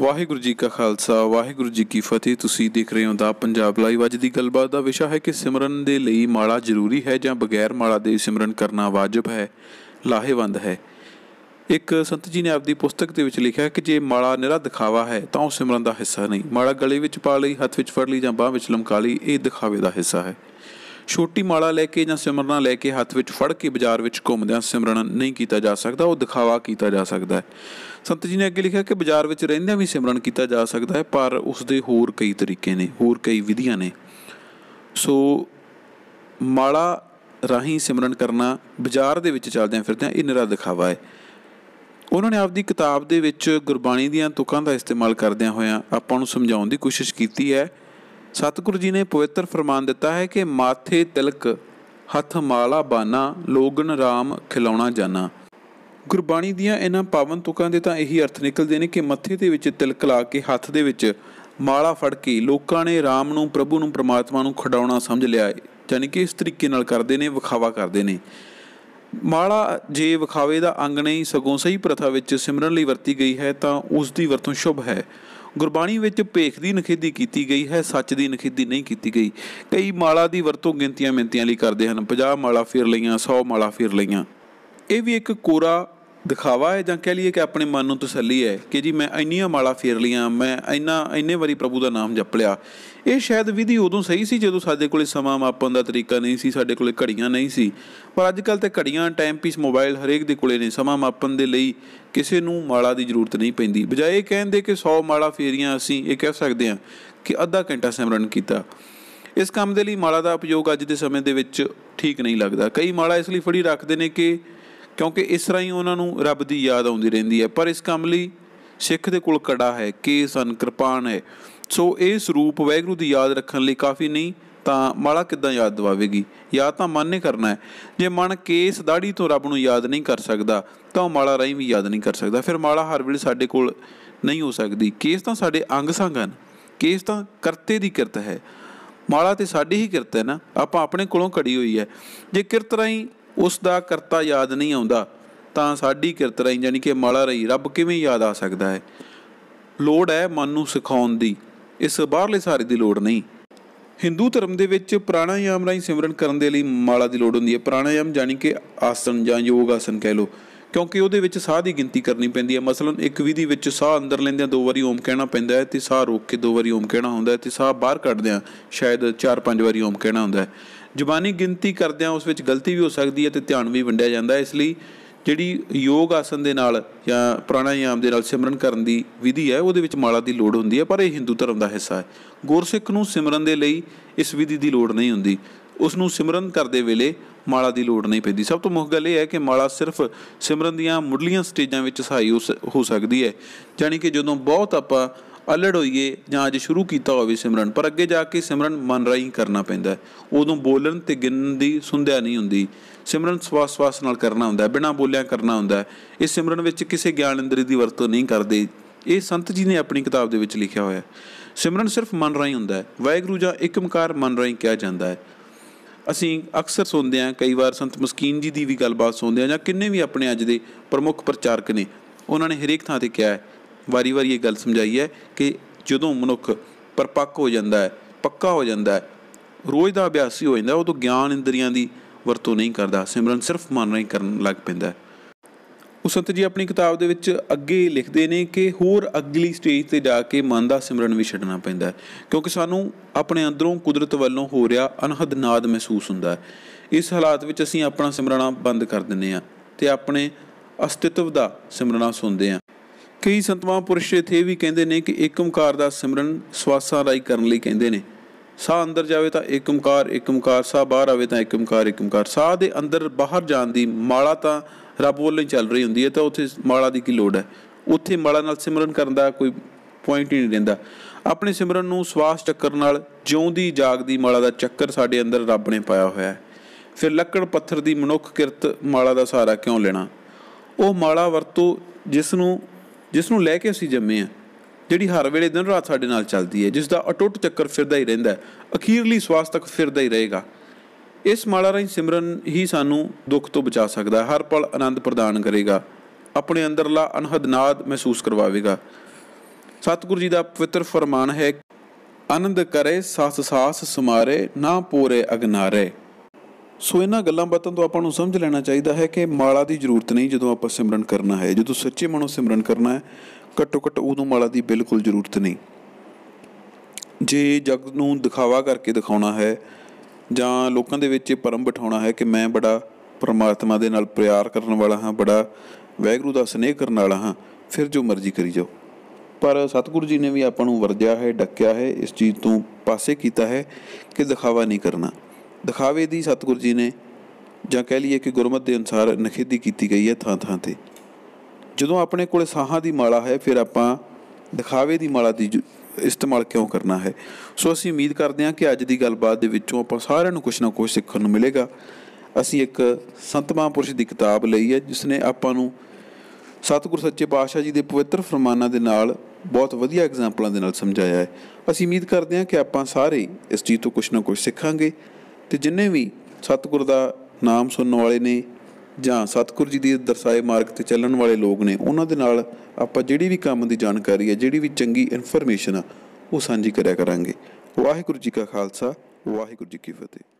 ਵਾਹਿਗੁਰੂ ਜੀ ਕਾ ਖਾਲਸਾ ਵਾਹਿਗੁਰੂ ਜੀ ਕੀ ਫਤਿਹ ਤੁਸੀਂ ਦੇਖ ਰਹੇ ਹੋ ਦਾ ਪੰਜਾਬ ਲਾਈਵ ਅੱਜ ਦੀ ਗੱਲਬਾਤ ਦਾ ਵਿਸ਼ਾ ਹੈ ਕਿ ਸਿਮਰਨ ਦੇ ਲਈ ਮਾਲਾ ਜ਼ਰੂਰੀ ਹੈ ਜਾਂ ਬਗੈਰ ਮਾਲਾ ਦੇ ਸਿਮਰਨ ਕਰਨਾ ਵਾਜਬ ਹੈ ਲਾਹੇਵੰਦ ਹੈ ਇੱਕ ਸੰਤ ਜੀ ਨੇ ਆਪਦੀ ਪੁਸਤਕ ਦੇ ਵਿੱਚ ਲਿਖਿਆ ਕਿ ਜੇ ਮਾਲਾ ਨਿਹਰਾ ਦਿਖਾਵਾ ਹੈ ਤਾਂ ਉਹ ਸਿਮਰਨ ਦਾ ਹਿੱਸਾ ਨਹੀਂ ਮਾਲਾ ਗਲੇ ਵਿੱਚ ਪਾ ਲਈ ਹੱਥ ਵਿੱਚ ਫੜ ਲਈ ਜਾਂ ਬਾਹ ਵਿੱਚ ਲਮਕਾ ਲਈ ਇਹ ਦਿਖਾਵੇ ਦਾ ਹਿੱਸਾ ਹੈ ਛੋਟੀ ਮਾਲਾ ਲੈ ਕੇ ਜਾਂ ਸਿਮਰਨਾ ਲੈ ਕੇ ਹੱਥ ਵਿੱਚ ਫੜ ਕੇ ਬਾਜ਼ਾਰ ਵਿੱਚ ਘੁੰਮਦਿਆਂ ਸਿਮਰਨ ਨਹੀਂ ਕੀਤਾ ਜਾ ਸਕਦਾ ਉਹ ਦਿਖਾਵਾ ਕੀਤਾ ਜਾ ਸਕਦਾ ਹੈ ਸੰਤ ਜੀ ਨੇ ਅੱਗੇ ਲਿਖਿਆ ਕਿ ਬਾਜ਼ਾਰ ਵਿੱਚ ਰਹਿੰਦਿਆਂ ਵੀ ਸਿਮਰਨ ਕੀਤਾ ਜਾ ਸਕਦਾ ਹੈ ਪਰ ਉਸ ਦੇ ਹੋਰ ਕਈ ਤਰੀਕੇ ਨੇ ਹੋਰ ਕਈ ਵਿਧੀਆਂ ਨੇ ਸੋ ਮਾਲਾ ਰਾਹੀਂ ਸਿਮਰਨ ਕਰਨਾ ਬਾਜ਼ਾਰ ਦੇ ਵਿੱਚ ਚੱਲਦਿਆਂ ਫਿਰਦਿਆਂ ਇਹ ਨਿਰਾ ਦਿਖਾਵਾ ਹੈ ਉਹਨਾਂ ਨੇ ਆਪਦੀ ਕਿਤਾਬ ਦੇ ਵਿੱਚ ਗੁਰਬਾਣੀ ਦੀਆਂ ਤੁਕਾਂ ਦਾ ਇਸਤੇਮਾਲ ਕਰਦਿਆਂ ਹੋਇਆਂ ਆਪਾਂ ਨੂੰ ਸਮਝਾਉਣ ਦੀ ਕੋਸ਼ਿਸ਼ ਕੀਤੀ ਹੈ ਸਤਿਗੁਰੂ ਜੀ ਨੇ ਪਵਿੱਤਰ ਫਰਮਾਨ ਦਿੱਤਾ ਹੈ ਕਿ ਮਾਥੇ ਤਿਲਕ ਹੱਥ ਮਾਲਾ ਬਾਨਾ ਲੋਗਨ RAM ਖਿਲਾਉਣਾ ਜਾਣਾ ਗੁਰਬਾਣੀ ਦੀਆਂ ਇਹਨਾਂ ਪਾਵਨ ਤੁਕਾਂ ਦੇ ਤਾਂ ਇਹੀ ਅਰਥ ਨਿਕਲਦੇ ਨੇ ਕਿ ਮੱਥੇ ਦੇ ਵਿੱਚ ਤਿਲਕ ਲਾ ਕੇ ਹੱਥ ਦੇ ਵਿੱਚ ਮਾਲਾ ਫੜ ਕੇ ਲੋਕਾਂ ਨੇ RAM ਨੂੰ ਪ੍ਰਭੂ ਨੂੰ ਪ੍ਰਮਾਤਮਾ ਨੂੰ ਖਡਾਉਣਾ ਸਮਝ ਲਿਆ ਹੈ ਯਾਨੀ ਕਿ ਇਸ ਤਰੀਕੇ ਨਾਲ ਕਰਦੇ ਨੇ ਵਿਖਾਵਾ ਕਰਦੇ ਨੇ ਮਾਲਾ ਜੇ ਵਿਖਾਵੇ ਦਾ ਅੰਗ ਨਹੀਂ ਸਗੋਂ ਸਹੀ ਪ੍ਰਥਾ ਵਿੱਚ ਸਿਮਰਨ ਲਈ ਵਰਤੀ ਗਈ ਹੈ ਤਾਂ ਉਸ ਦੀ ਵਰਤੋਂ ਸ਼ੁਭ ਹੈ ਗੁਰਬਾਣੀ ਵਿੱਚ ਭੇਖ ਦੀ ਨਖੇਦੀ ਕੀਤੀ ਗਈ ਹੈ ਸੱਚ ਦੀ ਨਖੇਦੀ ਨਹੀਂ ਕੀਤੀ ਗਈ ਕਈ ਮਾਲਾ ਦੀ ਵਰਤੋਂ ਗਿਣਤੀਆਂ ਮਿੰਤੀਆਂ ਲਈ ਕਰਦੇ ਹਨ 50 ਮਾਲਾ ਫੇਰ ਲਈਆਂ 100 ਮਾਲਾ ਫੇਰ ਲਈਆਂ ਇਹ ਵੀ ਇੱਕ ਕੋਰਾ ਦਿਖਾਵਾ ਹੈ ਜਾਂ ਕਹਿ ਲਈਏ ਕਿ ਆਪਣੇ ਮਨ ਨੂੰ ਤਸੱਲੀ ਹੈ ਕਿ ਜੀ ਮੈਂ ਇੰਨੀਆਂ ਮਾਲਾ ਫੇਰ ਲੀਆਂ ਮੈਂ ਇੰਨਾ ਇੰਨੇ ਵਾਰੀ ਪ੍ਰਭੂ ਦਾ ਨਾਮ ਜਪ ਲਿਆ ਇਹ ਸ਼ਾਇਦ ਵਿਧੀ ਉਦੋਂ ਸਹੀ ਸੀ ਜਦੋਂ ਸਾਡੇ ਕੋਲੇ ਸਮਾਂ ਮਾਪਣ ਦਾ ਤਰੀਕਾ ਨਹੀਂ ਸੀ ਸਾਡੇ ਕੋਲੇ ਘੜੀਆਂ ਨਹੀਂ ਸੀ ਪਰ ਅੱਜ ਕੱਲ ਤੇ ਘੜੀਆਂ ਟਾਈਮ ਪੀਸ ਮੋਬਾਈਲ ਹਰੇਕ ਦੇ ਕੋਲੇ ਨੇ ਸਮਾਂ ਮਾਪਣ ਦੇ ਲਈ ਕਿਸੇ ਨੂੰ ਮਾਲਾ ਦੀ ਜ਼ਰੂਰਤ ਨਹੀਂ ਪੈਂਦੀ ਬਜਾਏ ਕਹਿਣ ਦੇ ਕਿ 100 ਮਾਲਾ ਫੇਰੀਆਂ ਅਸੀਂ ਇਹ ਕਹਿ ਸਕਦੇ ਹਾਂ ਕਿ ਅੱਧਾ ਘੰਟਾ ਸਿਮਰਨ ਕੀਤਾ ਇਸ ਕੰਮ ਦੇ ਲਈ ਮਾਲਾ ਦਾ ਉਪਯੋਗ ਅੱਜ ਦੇ ਸਮੇਂ ਦੇ ਵਿੱਚ ਠੀਕ ਨਹੀਂ ਲੱਗਦਾ ਕਈ ਮਾਲਾ ਇਸ ਲਈ ਫੜੀ ਰੱਖਦੇ ਨੇ ਕਿ ਕਿਉਂਕਿ ਇਸ ਤਰ੍ਹਾਂ ਹੀ ਉਹਨਾਂ ਨੂੰ ਰੱਬ ਦੀ ਯਾਦ ਆਉਂਦੀ ਰਹਿੰਦੀ ਹੈ ਪਰ ਇਸ ਕੰਮ ਲਈ ਸਿੱਖ ਦੇ ਕੋਲ ਕੜਾ ਹੈ ਕੇਸ ਹਨ ਕਿਰਪਾਨ ਹੈ ਸੋ ਇਹ ਸਰੂਪ ਵੈਗਰੂ ਦੀ ਯਾਦ ਰੱਖਣ ਲਈ ਕਾਫੀ ਨਹੀਂ ਤਾਂ ਮਾਲਾ ਕਿਦਾਂ ਯਾਦ ਦਵਾਵੇਗੀ ਯਾਦ ਤਾਂ ਮਨ ਨੇ ਕਰਨਾ ਹੈ ਜੇ ਮਨ ਕੇਸ ਦਾੜੀ ਤੋਂ ਰੱਬ ਨੂੰ ਯਾਦ ਨਹੀਂ ਕਰ ਸਕਦਾ ਤਾਂ ਉਹ ਮਾਲਾ ਰਾਹੀਂ ਵੀ ਯਾਦ ਨਹੀਂ ਕਰ ਸਕਦਾ ਫਿਰ ਮਾਲਾ ਹਰ ਵੇਲੇ ਸਾਡੇ ਕੋਲ ਨਹੀਂ ਹੋ ਸਕਦੀ ਕੇਸ ਤਾਂ ਸਾਡੇ ਅੰਗ ਸੰਗ ਹਨ ਕੇਸ ਤਾਂ ਕਰਤੇ ਦੀ ਕਿਰਤ ਹੈ ਮਾਲਾ ਤੇ ਸਾਡੀ ਹੀ ਕਿਰਤ ਹੈ ਨਾ ਆਪਾਂ ਆਪਣੇ ਕੋਲੋਂ ਕੜੀ ਹੋਈ ਹੈ ਜੇ ਕਿਰਤ ਰਾਹੀਂ ਉਸ ਦਾ ਕਰਤਾ ਯਾਦ ਨਹੀਂ ਆਉਂਦਾ ਤਾਂ ਸਾਡੀ ਕਿਰਤ ਰਹੀ ਯਾਨੀ ਕਿ ਮਾਲਾ ਰਹੀ ਰੱਬ ਕਿਵੇਂ ਯਾਦ ਆ ਸਕਦਾ ਹੈ ਲੋੜ ਹੈ ਮਨ ਨੂੰ ਸਿਖਾਉਣ ਦੀ ਇਸ ਬਾਹਰਲੇ ਸਾਰੇ ਦੀ ਲੋੜ ਨਹੀਂ Hindu ਧਰਮ ਦੇ ਵਿੱਚ ਪ੍ਰਾਣਾਯਾਮ ਰਾਹੀਂ ਸਿਮਰਨ ਕਰਨ ਦੇ ਲਈ ਮਾਲਾ ਦੀ ਲੋੜ ਹੁੰਦੀ ਹੈ ਪ੍ਰਾਣਾਯਾਮ ਯਾਨੀ ਕਿ ਆਸਣ ਜਾਂ ਯੋਗ ਆਸਨ ਕਹਿ ਲਓ ਕਿਉਂਕਿ ਉਹਦੇ ਵਿੱਚ ਸਾਹ ਦੀ ਗਿਣਤੀ ਕਰਨੀ ਪੈਂਦੀ ਹੈ ਮਸਲਨ ਇੱਕ ਵਿਧੀ ਵਿੱਚ ਸਾਹ ਅੰਦਰ ਲੈਂਦਿਆਂ ਦੋ ਵਾਰੀ ਓਮ ਕਹਿਣਾ ਪੈਂਦਾ ਹੈ ਤੇ ਸਾਹ ਰੋਕ ਕੇ ਦੋ ਵਾਰੀ ਓਮ ਕਹਿਣਾ ਹੁੰਦਾ ਹੈ ਤੇ ਸਾਹ ਬਾਹਰ ਕੱਢਦਿਆਂ ਸ਼ਾਇਦ 4-5 ਵਾਰੀ ਓਮ ਕਹਿਣਾ ਹੁੰਦਾ ਹੈ ਜ਼ੁਬਾਨੀ ਗਿਣਤੀ ਕਰਦਿਆਂ ਉਸ ਵਿੱਚ ਗਲਤੀ ਵੀ ਹੋ ਸਕਦੀ ਹੈ ਤੇ ਧਿਆਨ ਵੀ ਵੰਡਿਆ ਜਾਂਦਾ ਇਸ ਲਈ ਜਿਹੜੀ ਯੋਗ ਆਸਨ ਦੇ ਨਾਲ ਜਾਂ ਪ੍ਰਾਣਾਯਾਮ ਦੇ ਨਾਲ ਸਿਮਰਨ ਕਰਨ ਦੀ ਵਿਧੀ ਹੈ ਉਹਦੇ ਵਿੱਚ ਮਾਲਾ ਦੀ ਲੋੜ ਹੁੰਦੀ ਹੈ ਪਰ ਇਹ ਹਿੰਦੂ ਧਰਮ ਦਾ ਹਿੱਸਾ ਹੈ ਗੁਰਸਿੱਖ ਨੂੰ ਸਿਮਰਨ ਦੇ ਲਈ ਇਸ ਵਿਧੀ ਦੀ ਲੋੜ ਨਹੀਂ ਹੁੰਦੀ ਉਸ ਨੂੰ ਸਿਮਰਨ ਕਰਦੇ ਵੇਲੇ ਮਾਲਾ ਦੀ ਲੋੜ ਨਹੀਂ ਪੈਂਦੀ ਸਭ ਤੋਂ ਮੁੱਖ ਗੱਲ ਇਹ ਹੈ ਕਿ ਮਾਲਾ ਸਿਰਫ ਸਿਮਰਨ ਦੀਆਂ ਮੁੱਢਲੀਆਂ ਸਟੇਜਾਂ ਵਿੱਚ ਸਹਾਈ ਹੋ ਸਕਦੀ ਹੈ ਜਾਨੀ ਕਿ ਜਦੋਂ ਬਹੁਤ ਆਪਾਂ ਅਲੜ ਹੋਈਏ ਜਾਂ ਅਜੇ ਸ਼ੁਰੂ ਕੀਤਾ ਹੋਵੇ ਸਿਮਰਨ ਪਰ ਅੱਗੇ ਜਾ ਕੇ ਸਿਮਰਨ ਮਨ ਰਾਈ ਕਰਨਾ ਪੈਂਦਾ ਉਦੋਂ ਬੋਲਣ ਤੇ ਗਿਣਨ ਦੀ ਸੁੰਧਿਆ ਨਹੀਂ ਹੁੰਦੀ ਸਿਮਰਨ ਸਵਾਸ-ਸਵਾਸ ਨਾਲ ਕਰਨਾ ਹੁੰਦਾ ਬਿਨਾ ਬੋਲਿਆ ਕਰਨਾ ਹੁੰਦਾ ਇਸ ਸਿਮਰਨ ਵਿੱਚ ਕਿਸੇ ਗਿਆਨ ਇੰਦਰੀ ਦੀ ਵਰਤੋਂ ਨਹੀਂ ਕਰਦੇ ਇਹ ਸੰਤ ਜੀ ਨੇ ਆਪਣੀ ਕਿਤਾਬ ਦੇ ਵਿੱਚ ਲਿਖਿਆ ਹੋਇਆ ਸਿਮਰਨ ਸਿਰਫ ਮਨ ਰਾਈ ਹੁੰਦਾ ਹੈ ਵਾਹਿਗੁਰੂ ਜਾਂ ਇਕਮਕਾਰ ਮਨ ਰਾਈ ਕਿਹਾ ਜਾਂਦਾ ਹੈ ਅਸੀਂ ਅਕਸਰ ਸੁਣਦੇ ਹਾਂ ਕਈ ਵਾਰ ਸੰਤ ਮਸਕੀਨ ਜੀ ਦੀ ਵੀ ਗੱਲਬਾਤ ਸੁਣਦੇ ਹਾਂ ਜਾਂ ਕਿੰਨੇ ਵੀ ਆਪਣੇ ਅੱਜ ਦੇ ਪ੍ਰਮੁੱਖ ਪ੍ਰਚਾਰਕ ਨੇ ਉਹਨਾਂ ਨੇ ਹਰੇਕ ਥਾਂ ਤੇ ਕਿਹਾ ਹੈ ਵਾਰੀ-ਵਾਰੀ ਇਹ ਗੱਲ ਸਮਝਾਈ ਹੈ ਕਿ ਜਦੋਂ ਮਨੁੱਖ ਪਰਪੱਕ ਹੋ ਜਾਂਦਾ ਹੈ ਪੱਕਾ ਹੋ ਜਾਂਦਾ ਹੈ ਰੋਜ਼ ਦਾ ਅਭਿਆਸੀ ਹੋ ਜਾਂਦਾ ਉਹ ਤੋਂ ਗਿਆਨ ਇੰਦਰੀਆਂ ਦੀ ਵਰਤੋਂ ਨਹੀਂ ਕਰਦਾ ਸਿਮਰਨ ਸਿਰਫ ਮਨ ਰਾਹੀਂ ਕਰਨ ਲੱਗ ਪੈਂਦਾ ਹੈ ਉਹ ਸੰਤ ਜੀ ਆਪਣੀ ਕਿਤਾਬ ਦੇ ਵਿੱਚ ਅੱਗੇ ਲਿਖਦੇ ਨੇ ਕਿ ਹੋਰ ਅਗਲੀ ਸਟੇਜ ਤੇ ਜਾ ਕੇ ਮਨ ਦਾ ਸਿਮਰਨ ਵੀ ਛੱਡਣਾ ਪੈਂਦਾ ਕਿਉਂਕਿ ਸਾਨੂੰ ਆਪਣੇ ਅੰਦਰੋਂ ਕੁਦਰਤ ਵੱਲੋਂ ਹੋ ਰਿਹਾ ਅਨਹਦ ਨਾਦ ਮਹਿਸੂਸ ਹੁੰਦਾ ਹੈ ਇਸ ਹਾਲਾਤ ਵਿੱਚ ਅਸੀਂ ਆਪਣਾ ਸਿਮਰਨਾ ਬੰਦ ਕਰ ਦਿੰਨੇ ਆ ਤੇ ਆਪਣੇ ਅਸਤਿਤਵ ਦਾ ਸਿਮਰਨਾ ਸੁਣਦੇ ਆ ਕਈ ਸੰਤ ਮਹਾਂਪੁਰਸ਼ ਇਥੇ ਵੀ ਕਹਿੰਦੇ ਨੇ ਕਿ ਏਕ ਓਮਕਾਰ ਦਾ ਸਿਮਰਨ ਸਵਾਸਾਂ ਰਾਈ ਕਰਨ ਲਈ ਕਹਿੰਦੇ ਨੇ ਸਾਹ ਅੰਦਰ ਜਾਵੇ ਤਾਂ ਏਕ ਓਮਕਾਰ ਏਕ ਓਮਕਾਰ ਸਾਹ ਬਾਹਰ ਆਵੇ ਤਾਂ ਏਕ ਓਮਕਾਰ ਏਕ ਓਮਕਾਰ ਸਾਹ ਦੇ ਅੰਦਰ ਬਾਹਰ ਜਾਣ ਦੀ ਮਾਲਾ ਤਾਂ ਰੱਬ ਵੱਲੋਂ ਹੀ ਚੱਲ ਰਹੀ ਹੁੰਦੀ ਹੈ ਤਾਂ ਉੱਥੇ ਮਾਲਾ ਦੀ ਕੀ ਲੋੜ ਹੈ ਉੱਥੇ ਮਾਲਾ ਨਾਲ ਸਿਮਰਨ ਕਰਨ ਦਾ ਕੋਈ ਪੁਆਇੰਟ ਹੀ ਨਹੀਂ ਰਹਿੰਦਾ ਆਪਣੇ ਸਿਮਰਨ ਨੂੰ ਸਵਾਸ ਚੱਕਰ ਨਾਲ ਜਿਉਂਦੀ ਜਾਗਦੀ ਮਾਲਾ ਦਾ ਚੱਕਰ ਸਾਡੇ ਅੰਦਰ ਰੱਬ ਨੇ ਪਾਇਆ ਹੋਇਆ ਹੈ ਫਿਰ ਲੱਕੜ ਪੱਥਰ ਦੀ ਮਨੁੱਖ ਕਿਰਤ ਮਾਲਾ ਦਾ ਸਹਾਰਾ ਕਿਉਂ ਲੈਣਾ ਉਹ ਮਾਲਾ ਵਰਤੋ ਜਿਸ ਨੂੰ ਜਿਸ ਨੂੰ ਲੈ ਕੇ ਅਸੀਂ ਜੰਮੇ ਆ ਜਿਹੜੀ ਹਰ ਵੇਲੇ ਦਿਨ ਰਾਤ ਸਾਡੇ ਨਾਲ ਚੱਲਦੀ ਹੈ ਜਿਸ ਦਾ ਅਟੁੱਟ ਚੱਕਰ ਫਿਰਦਾ ਹੀ ਰਹਿੰਦਾ ਹੈ ਅਖੀਰਲੀ ਸਵਾਸ ਤੱਕ ਫਿਰਦਾ ਹੀ ਰਹੇਗਾ ਇਸ ਮਾਲਾ ਰਾਹੀਂ ਸਿਮਰਨ ਹੀ ਸਾਨੂੰ ਦੁੱਖ ਤੋਂ ਬਚਾ ਸਕਦਾ ਹੈ ਹਰ ਪਲ ਆਨੰਦ ਪ੍ਰਦਾਨ ਕਰੇਗਾ ਆਪਣੇ ਅੰਦਰਲਾ ਅਨਹਦ ਨਾਦ ਮਹਿਸੂਸ ਕਰਵਾਵੇਗਾ ਸਤਿਗੁਰੂ ਜੀ ਦਾ ਪਵਿੱਤਰ ਫਰਮਾਨ ਹੈ ਆਨੰਦ ਕਰੇ ਸਾਸ ਸਾਸ ਸਮਾਰੇ ਨਾ ਪੂਰੇ ਅਗਨਾਰੇ ਸੋ ਇਹਨਾਂ ਗੱਲਾਂ ਬਾਤਾਂ ਤੋਂ ਆਪਾਂ ਨੂੰ ਸਮਝ ਲੈਣਾ ਚਾਹੀਦਾ ਹੈ ਕਿ ਮਾਲਾ ਦੀ ਜ਼ਰੂਰਤ ਨਹੀਂ ਜਦੋਂ ਆਪਾਂ ਸਿਮਰਨ ਕਰਨਾ ਹੈ ਜਦੋਂ ਸੱਚੇ ਮਨੋਂ ਸਿਮਰਨ ਕਰਨਾ ਹੈ ਘੱਟੋ ਘੱਟ ਉਦੋਂ ਮਾਲਾ ਦੀ ਬਿਲਕੁਲ ਜ਼ਰੂਰਤ ਨਹੀਂ ਜੇ ਜਗ ਨੂੰ ਦਿਖਾਵਾ ਕਰਕੇ ਦਿਖਾਉਣਾ ਹੈ ਜਾਂ ਲੋਕਾਂ ਦੇ ਵਿੱਚ ਪਰਮ ਬਿਠਾਉਣਾ ਹੈ ਕਿ ਮੈਂ ਬੜਾ ਪਰਮਾਤਮਾ ਦੇ ਨਾਲ ਪਿਆਰ ਕਰਨ ਵਾਲਾ ਹਾਂ ਬੜਾ ਵੈਗਰੂ ਦਾ ਸਨੇਹ ਕਰਨ ਵਾਲਾ ਹਾਂ ਫਿਰ ਜੋ ਮਰਜ਼ੀ ਕਰੀ ਜਾਓ ਪਰ ਸਤਿਗੁਰੂ ਜੀ ਨੇ ਵੀ ਆਪਾਂ ਨੂੰ ਵਰਜਿਆ ਹੈ ਡੱਕਿਆ ਹੈ ਇਸ ਚੀਜ਼ ਤੋਂ ਪਾਸੇ ਕੀਤਾ ਹੈ ਕਿ ਦਿਖਾਵਾ ਨਹੀਂ ਕਰਨਾ ਦਿਖਾਵੇ ਦੀ ਸਤਿਗੁਰੂ ਜੀ ਨੇ ਜਾਂ ਕਹਿ ਲਈਏ ਕਿ ਗੁਰਮਤ ਦੇ ਅਨੁਸਾਰ ਨਖੇਦੀ ਕੀਤੀ ਗਈ ਹੈ ਥਾਂ ਥਾਂ ਤੇ ਜਦੋਂ ਆਪਣੇ ਕੋਲ ਸਾਹਾਂ ਦੀ ਮਾਲਾ ਹੈ ਫਿਰ ਆਪਾਂ ਦਿਖਾਵੇ ਦੀ ਮਾਲਾ ਦੀ ਇਸਤੇਮਾਲ ਕਿਉਂ ਕਰਨਾ ਹੈ ਸੋ ਅਸੀਂ ਉਮੀਦ ਕਰਦੇ ਹਾਂ ਕਿ ਅੱਜ ਦੀ ਗੱਲਬਾਤ ਦੇ ਵਿੱਚੋਂ ਆਪਾਂ ਸਾਰਿਆਂ ਨੂੰ ਕੁਝ ਨਾ ਕੁਝ ਸਿੱਖਣ ਨੂੰ ਮਿਲੇਗਾ ਅਸੀਂ ਇੱਕ ਸੰਤ ਮਹਾਂਪੁਰਸ਼ ਦੀ ਕਿਤਾਬ ਲਈ ਹੈ ਜਿਸ ਨੇ ਆਪਾਂ ਨੂੰ ਸਤਿਗੁਰ ਸੱਚੇ ਪਾਤਸ਼ਾਹ ਜੀ ਦੇ ਪਵਿੱਤਰ ਫਰਮਾਨਾਂ ਦੇ ਨਾਲ ਬਹੁਤ ਵਧੀਆ ਐਗਜ਼ਾਮਪਲਾਂ ਦੇ ਨਾਲ ਸਮਝਾਇਆ ਹੈ ਅਸੀਂ ਉਮੀਦ ਕਰਦੇ ਹਾਂ ਕਿ ਆਪਾਂ ਸਾਰੇ ਇਸ ਚੀਜ਼ ਤੋਂ ਕੁਝ ਨਾ ਕੁਝ ਸਿੱਖਾਂਗੇ ਤੇ ਜਿੰਨੇ ਵੀ ਸਤਿਗੁਰ ਦਾ ਨਾਮ ਸੁਣਨ ਵਾਲੇ ਨੇ ਜਾਂ ਸਤਿਗੁਰ ਜੀ ਦੇ ਦਰਸਾਏ ਮਾਰਗ ਤੇ ਚੱਲਣ ਵਾਲੇ ਲੋਕ ਨੇ ਉਹਨਾਂ ਦੇ ਨਾਲ ਆਪਾਂ ਜਿਹੜੀ ਵੀ ਕੰਮ ਦੀ ਜਾਣਕਾਰੀ ਹੈ ਜਿਹੜੀ ਵੀ ਚੰਗੀ ਇਨਫੋਰਮੇਸ਼ਨ ਆ ਉਹ ਸਾਂਝੀ ਕਰਿਆ ਕਰਾਂਗੇ ਵਾਹਿਗੁਰੂ ਜੀ ਕਾ ਖਾਲਸਾ ਵਾਹਿਗੁਰੂ ਜੀ ਕੀ ਫਤਿਹ